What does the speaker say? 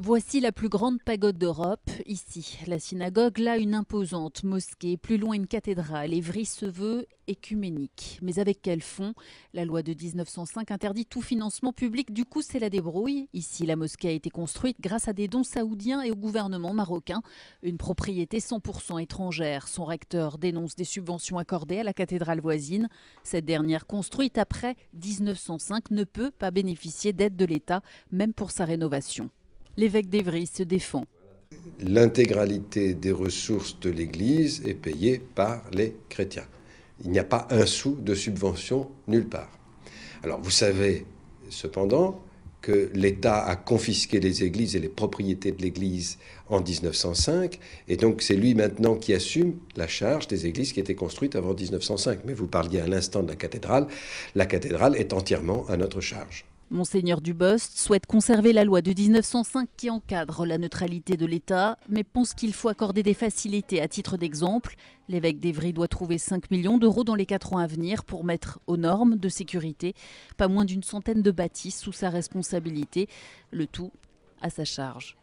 Voici la plus grande pagode d'Europe, ici. La synagogue, là une imposante mosquée, plus loin une cathédrale. Évry se veut écuménique. Mais avec quel fond La loi de 1905 interdit tout financement public, du coup c'est la débrouille. Ici, la mosquée a été construite grâce à des dons saoudiens et au gouvernement marocain. Une propriété 100% étrangère. Son recteur dénonce des subventions accordées à la cathédrale voisine. Cette dernière, construite après 1905, ne peut pas bénéficier d'aide de l'État, même pour sa rénovation. L'évêque d'Evry se défend. L'intégralité des ressources de l'Église est payée par les chrétiens. Il n'y a pas un sou de subvention nulle part. Alors vous savez cependant que l'État a confisqué les églises et les propriétés de l'Église en 1905, et donc c'est lui maintenant qui assume la charge des églises qui étaient construites avant 1905. Mais vous parliez à l'instant de la cathédrale, la cathédrale est entièrement à notre charge. Monseigneur Dubost souhaite conserver la loi de 1905 qui encadre la neutralité de l'État, mais pense qu'il faut accorder des facilités à titre d'exemple. L'évêque d'Evry doit trouver 5 millions d'euros dans les 4 ans à venir pour mettre aux normes de sécurité pas moins d'une centaine de bâtisses sous sa responsabilité, le tout à sa charge.